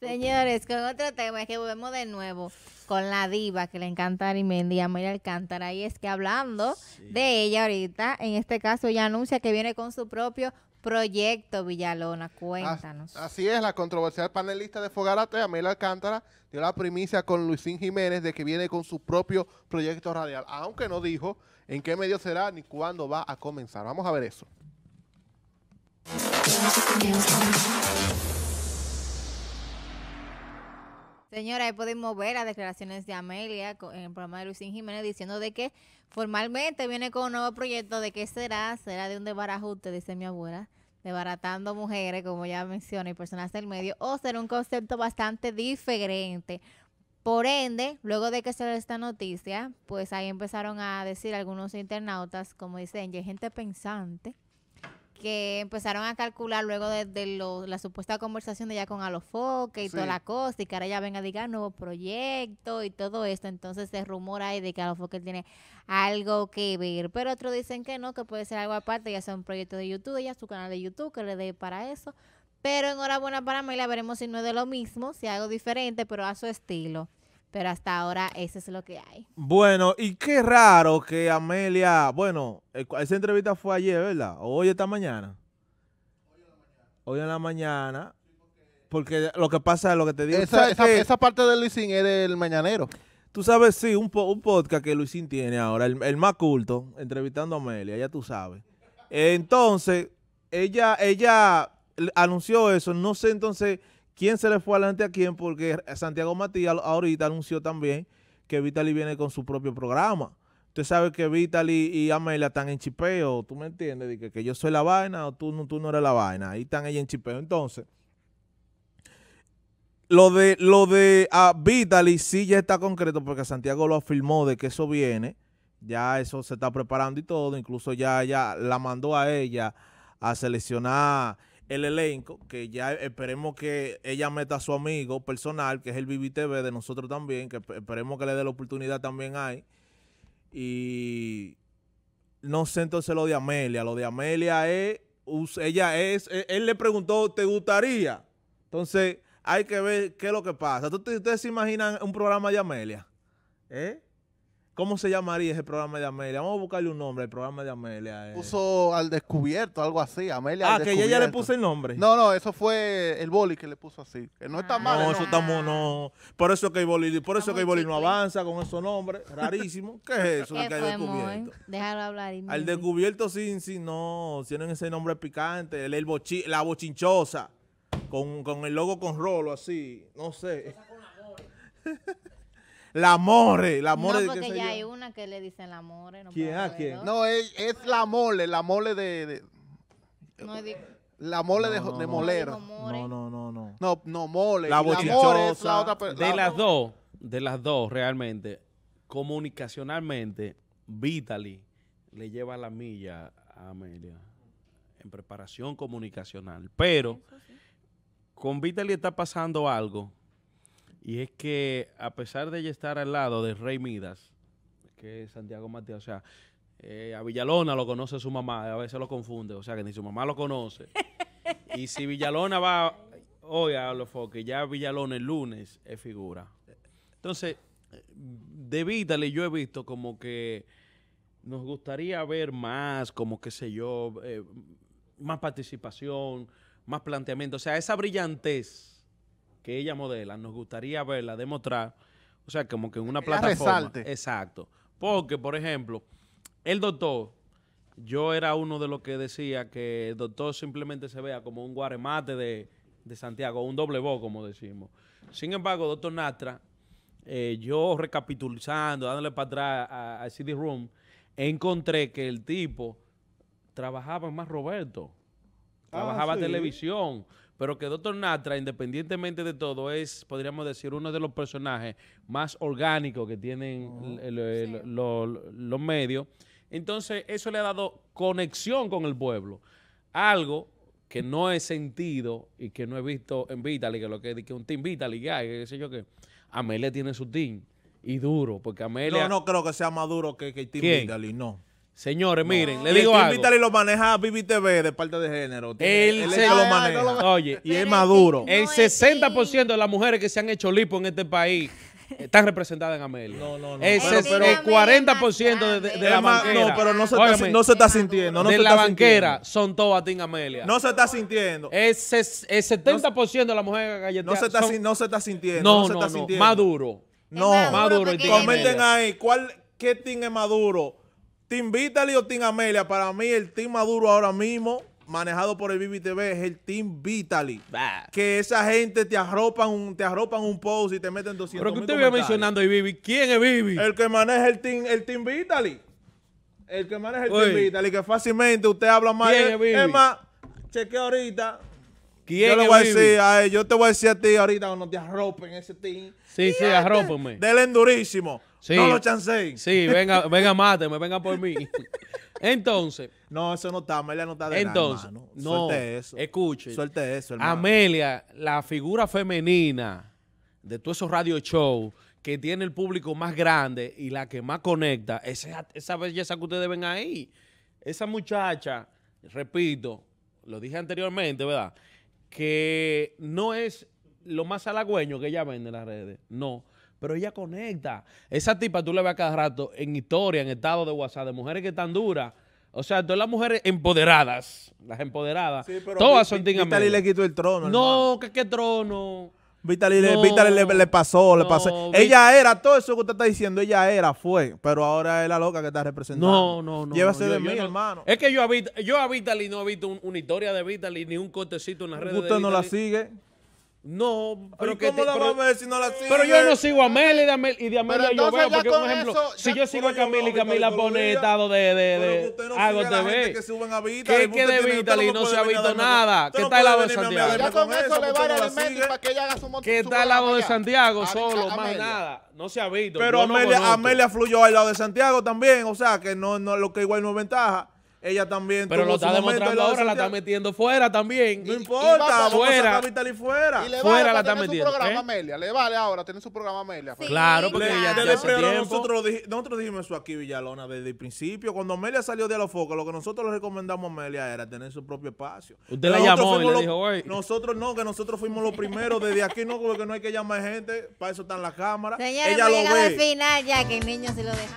Señores, con otro tema es que volvemos de nuevo con la diva que le encanta Arimendi, Amelia Alcántara. Y es que hablando de ella ahorita, en este caso ella anuncia que viene con su propio proyecto Villalona. Cuéntanos. Así es, la controversial panelista de Fogarate, Amelia Alcántara, dio la primicia con Luisín Jiménez de que viene con su propio proyecto radial, aunque no dijo en qué medio será ni cuándo va a comenzar. Vamos a ver eso. Señora, ahí podemos ver las declaraciones de Amelia en el programa de Luisín Jiménez diciendo de que formalmente viene con un nuevo proyecto de qué será, será de un desbarajuste, dice mi abuela, desbaratando mujeres, como ya mencioné, y personas del medio, o será un concepto bastante diferente. Por ende, luego de que se esta noticia, pues ahí empezaron a decir algunos internautas, como dicen, gente pensante que empezaron a calcular luego de, lo, la supuesta conversación de ella con Alofoque y toda la cosa, y que ahora ella venga a diga nuevo proyecto y todo esto. Entonces se rumora ahí de que Alofoque tiene algo que ver. Pero otros dicen que no, que puede ser algo aparte, ya sea un proyecto de YouTube, ya su canal de YouTube, que le dé para eso. Pero enhorabuena para mí, la veremos si no es de lo mismo, si algo diferente, pero a su estilo. Pero hasta ahora eso es lo que hay. Bueno, y qué raro que Amelia, bueno, eh, esa entrevista fue ayer, ¿verdad? O hoy esta mañana. Hoy en la mañana. Porque lo que pasa es lo que te digo. Esa, parte de Luisín es el mañanero. Tú sabes, sí, un, podcast que Luisín tiene ahora, el, el, más culto, entrevistando a Amelia, ya tú sabes. Entonces, ella, ella anunció eso, no sé entonces quién se le fue adelante a quién, porque Santiago Matías ahorita anunció también que Vitali viene con su propio programa. Usted sabe que Vitali y Amela están en chipeo, ¿tú me entiendes? que, yo soy la vaina o tú no, tú no eres la vaina. Ahí están ellos en chipeo. Entonces, lo de, lo de Vitali sí ya está concreto porque Santiago lo afirmó de que eso viene. Ya eso se está preparando y todo. Incluso ya, ya la mandó a ella a seleccionar el elenco, que ya esperemos que ella meta a su amigo personal, que es el BBTV de nosotros también, que esperemos que le dé la oportunidad también ahí. Y no sé entonces lo de Amelia. Lo de Amelia es, ella es, e, él le preguntó, ¿te gustaría? Entonces hay que ver qué es lo que pasa. ¿Ustedes se imaginan un programa de Amelia? ¿Eh? ¿Cómo se llamaría ese programa de Amelia? Vamos a buscarle un nombre al programa de Amelia. Eh. Puso al descubierto, algo así. Amelia. Ah, que ella le puso el nombre. No, no, eso fue el boli que le puso así. Que no está ah, mal. No, eso está no. Por eso que el boli, por eso que el boli no avanza con esos nombres. Rarísimo. ¿Qué es eso que hay descubierto? Déjalo hablar. al descubierto sí, sí, no. Tienen ese nombre picante. El, la bochinchosa. Con, con, el logo con rolo así. No sé. La More, la More. No, porque ya hay una que le dicen la More. No ¿Quién? Ah, no, es, la Mole, la Mole de... la mole de, molero. No, no, no, no. No, no, mole. La bochichorosa. de las dos, de las dos realmente, comunicacionalmente, Vitaly le lleva la milla a Amelia en preparación comunicacional. Pero con Vitaly está pasando algo y es que, a pesar de ella estar al lado de Rey Midas, que es Santiago Matías, o sea, eh, a Villalona lo conoce su mamá, a veces lo confunde, o sea, que ni su mamá lo conoce. y si Villalona va hoy a los foques, ya Villalona el lunes es figura. Entonces, de Vitaly yo he visto como que nos gustaría ver más, como qué sé yo, eh, más participación, más planteamiento, o sea, esa brillantez que ella modela, nos gustaría verla demostrar, o sea, como que en una plataforma. Exacto. Porque, por ejemplo, el doctor, yo era uno de los que decía que el doctor simplemente se vea como un guaremate de, Santiago, un doble voz, como decimos. Sin embargo, doctor Natra, eh, yo recapitulizando, dándole para atrás a, CD Room, encontré que el tipo trabajaba en más Roberto, ah, trabajaba televisión pero que Doctor Natra, independientemente de todo, es, podríamos decir, uno de los personajes más orgánicos que tienen los, medios. Entonces, eso le ha dado conexión con el pueblo. Algo que no he sentido y que no he visto en Vitaly, que lo que es un team Vitaly, que hay, sé yo qué. Amelia tiene su team y duro, porque Amelia... No, no creo que sea más duro que, que el team Vitaly, no. Señores, miren, le digo algo. y lo maneja Vivi TV de parte de género. Él, lo maneja. Oye, y es maduro. el 60% de las mujeres que se han hecho lipo en este país están representadas en Amelia. No, no, no. pero, el 40% de, la banquera. No, pero no se, está, sintiendo. de la banquera son todas Tim Amelia. No se está sintiendo. el 70% de las mujeres No se está, no se está sintiendo. No, no, se está no, sintiendo. Maduro. No, maduro. Comenten ahí, ¿cuál, ¿qué Tim es maduro? Team Vitaly o Team Amelia, para mí el Team Maduro ahora mismo, manejado por el TV es el Team Vitaly. Que esa gente te arropan, un, te arropan un post y te meten 200 Pero que usted vio mencionando ahí, Vivi. ¿Quién es Vivi? El que maneja el Team, el team Vitaly. El que maneja el Team Vitaly, que fácilmente usted habla más. ¿Quién es, es más, chequea ahorita, yo te voy a decir a ti ahorita no te arropen ese team. Sí, sí, este, arrópenme. Delen durísimo. no lo chanceis. Sí, venga, venga, me venga por mí. Entonces. No, eso no está. Amelia no está de Entonces, nada, no. Suelte eso. Escuche. Suelte eso, hermano. Amelia, la figura femenina de todos esos radio shows que tiene el público más grande y la que más conecta, esa, esa belleza que ustedes ven ahí. Esa muchacha, repito, lo dije anteriormente, ¿verdad? que no es lo más halagüeño que ella vende en las redes, no, pero ella conecta. Esa tipa tú la ves a cada rato en historia, en estado de WhatsApp, de mujeres que están duras. O sea, todas las mujeres empoderadas, las empoderadas, sí, pero todas son y le quitó el trono. No, que qué trono. Vitaly, le, pasó, le Ella era todo eso que usted está diciendo, ella era, fue, pero ahora es la loca que está representando. No, no, no. Llévese de mí, hermano. Es que yo a, Vitaly, yo no he visto una historia de Vitaly ni un cortecito en las redes. Usted no la sigue. No, pero que la pero, a ver si no la sigue? Pero yo no sigo a Meli y de Amelia yo veo, porque por ejemplo, si yo sigo a Camila y Camila pone estado de, de, de no algo TV. Que suben a Vita de Vitaly y no, se ha visto nada? ¿Qué está al lado de Santiago? con eso le para que haga su está al lado de Santiago solo? Más nada. No se ha visto. Pero Amelia fluyó al lado de Santiago también, o sea, que no lo que igual no es ventaja. Ella también. Pero lo está demostrando ahora, la está metiendo fuera también. No importa, fuera. y fuera. Y le vale la está metiendo. su programa, ¿eh? Le vale ahora tiene su programa, Amelia. claro, porque ya Nosotros, nosotros, dijimos eso aquí, Villalona, desde el principio. Cuando Amelia salió de los focos, lo que nosotros le recomendamos a Amelia era tener su propio espacio. Usted la llamó y dijo, Nosotros no, que nosotros fuimos los primeros. Desde aquí no, porque no hay que llamar gente. Para eso están las cámaras. Ella lo al final ya que el niño se lo deja.